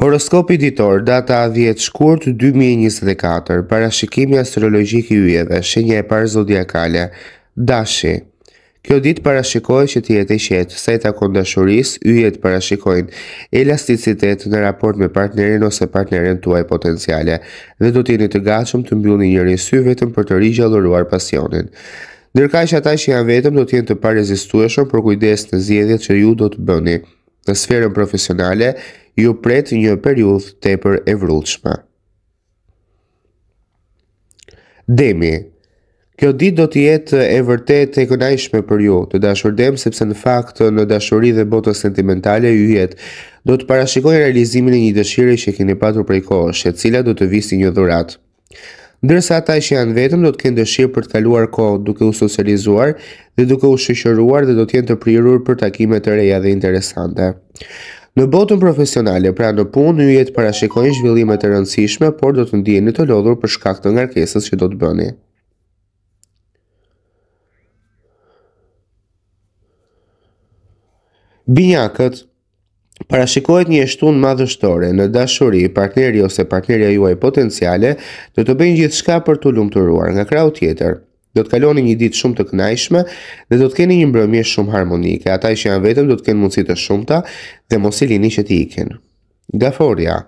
Horoskopi ditor, data 10 shkurt 2024, parashikimi astrologjik i yjeve, shenja e parë zodiakale, Dashi. Kjo ditë parashikohet që të jetë e qetë, sa i takon dashurisë, yjet parashikojnë elasticitet në raport me partnerin ose partneren tuaj potenciale, dhe do të jeni të gatshëm të mbyllni një sy vetëm për të rigjalluar pasionin. Ndërkaq ata që janë vetëm do të jenë të parezistueshëm për kujdes në zjedhjet që ju do të bëni në sferën profesionale ju pret një periudh tepër e vrullshme. Demi Kjo ditë do të jetë e vërtet e kënaqshme për ju, të dashur dem, sepse në fakt në dashuri dhe botën sentimentale ju jet do të parashikoj realizimin e një dëshire që keni patur prej kohësh, e cila do të visi një dhuratë ndërsa ata që janë vetëm do të kenë dëshirë për të kaluar kohë duke u socializuar dhe duke u shoqëruar dhe do të jenë të prirur për takime të reja dhe interesante. Në botën profesionale, pra në punë, ju jetë parashikojnë zhvillime të rëndësishme, por do të ndjeni të lodhur për shkak të ngarkesës që do të bëni. Binjakët Parashikohet një shtunë madhështore në dashuri, partneri ose partnerja juaj potenciale do të bëjnë gjithçka për t'u lumturuar nga krau tjetër. Do të kaloni një ditë shumë të kënaqshme dhe do të keni një mbrëmje shumë harmonike. Ata që janë vetëm do të kenë mundësitë të shumta dhe mos i lini që të ikin. Gaforia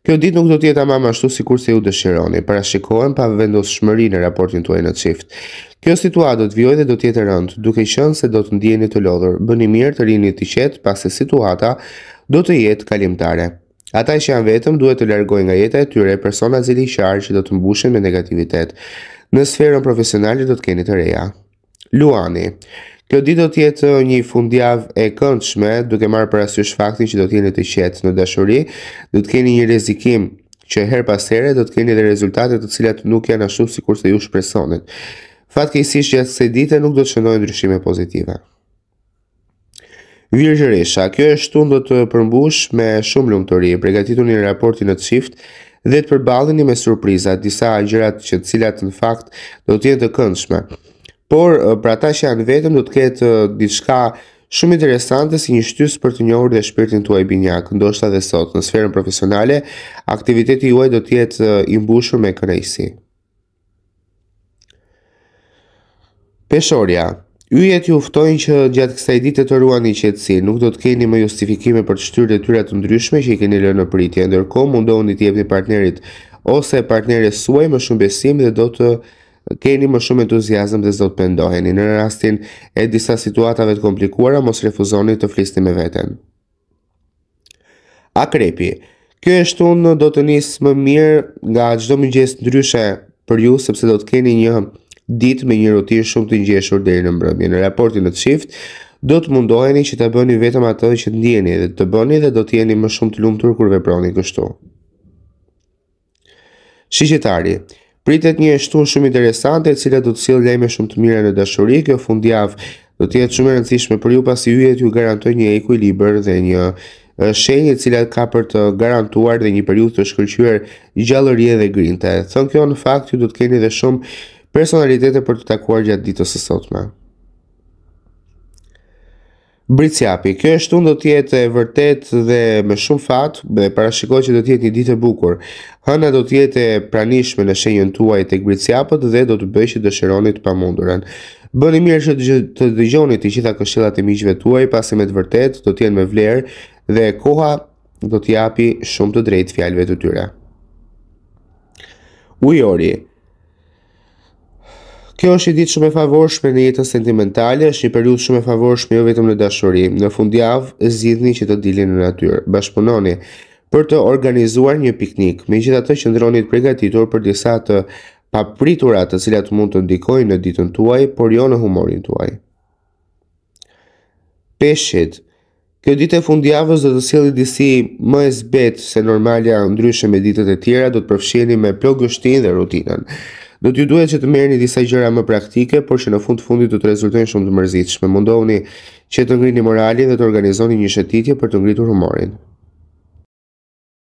Kjo ditë nuk do të jetë ama ashtu kur se ju dëshironi, parashikohen pa vendosshmëri në raportin tuaj në çift. Kjo situatë do të vjoj dhe do të jetë rënd, duke qenë se do të ndiheni të lodhur. Bëni mirë të rini të qetë, pasi situata do të jetë kalimtare. Ata që janë vetëm duhet të largojnë nga jeta e tyre persona zili sharë që do të mbushen me negativitet. Në sferën profesionale do të keni të reja. Luani, Kjo ditë do të jetë një fundjavë e këndshme, duke marrë parasysh faktin që do të jeni të qetë në dashuri, do të keni një rrezikim që her pas do të keni dhe rezultate të cilat nuk janë ashtu sikur se ju shpresonin. Fatkeqësisht gjatë ditë dite nuk do të shënojë ndryshime pozitive. Virgjëresha, kjo e shtun do të përmbush me shumë lumëtëri, pregatitu një raportin në të shift dhe të një me surprizat, disa gjërat që të cilat në fakt do tjenë të këndshme por për ata që janë vetëm do të ketë diçka shumë interesante si një shtys për të njohur dhe shpirtin tuaj binjak, ndoshta dhe sot në sferën profesionale, aktiviteti juaj do të jetë i mbushur me kënaqësi. Peshorja, Yjet ju ftojnë që gjatë kësaj dite të ruani qetësi, nuk do të keni më justifikime për të shtyrë detyra të ndryshme që i keni lënë në pritje. Ndërkohë mundohuni të jepni partnerit ose partneres suaj më shumë besim dhe do të keni më shumë entuziazm dhe zot pendoheni. Në rastin e disa situatave të komplikuara, mos refuzoni të flisni me veten. Akrepi, kjo e shtunë do të njësë më mirë nga gjdo më gjesë ndryshe për ju, sepse do të keni një ditë me një rutinë shumë të ngjeshur deri në mbrëmje. Në raportin e të shift, do të mundoheni që të bëni vetëm atë që të ndjeni dhe të bëni dhe do të jeni më shumë të lumtur kur veproni kështu. Shiqetari, Pritet një ashtu shumë interesante e cila do të sjellë lajme shumë të mira në dashuri. Kjo fundjavë do të jetë shumë e rëndësishme për ju pasi hyjet ju garantojnë një ekuilibër dhe një shenjë e cila ka për të garantuar dhe një periudhë të shkëlqyer gjallërie dhe grinte. Thon kjo në fakt ju do të keni dhe shumë personalitete për të takuar gjatë ditës së sotme. Britsjapi, kjo është unë do tjetë e vërtet dhe me shumë fatë dhe parashikoj që do tjetë një ditë e bukur. Hëna do tjetë e pranishme në shenjën tuaj të Britsjapët dhe do të bëjë që dëshëronit pa munduren. Bëni mirë që të dëgjoni të gjitha këshillat e miqve tuaj, pasi me të vërtet do tjenë me vlerë dhe koha do t'japi shumë të drejtë fjalëve të tyre. Ujori Kjo është një ditë shumë e favorshme në jetën sentimentale, është një periudhë shumë e favorshme jo vetëm në dashuri. Në fundjavë zgjidhni që të dilni në natyrë, bashkëpunoni për të organizuar një piknik. Megjithatë, qëndroni të përgatitur për disa të papritura të cilat mund të ndikojnë në ditën tuaj, por jo në humorin tuaj. Peshit Kjo ditë e fundjavës do të sjellë disi më e zbet se normalja ndryshe me ditët e tjera do të përfshihni me plot dhe rutinën. Do t'ju duhet që të merrni disa gjëra më praktike, por që në fund të fundit do të rezultojnë shumë të mërzitshme. Mundohuni që të ngritni moralin dhe të organizoni një shëtitje për të ngritur humorin.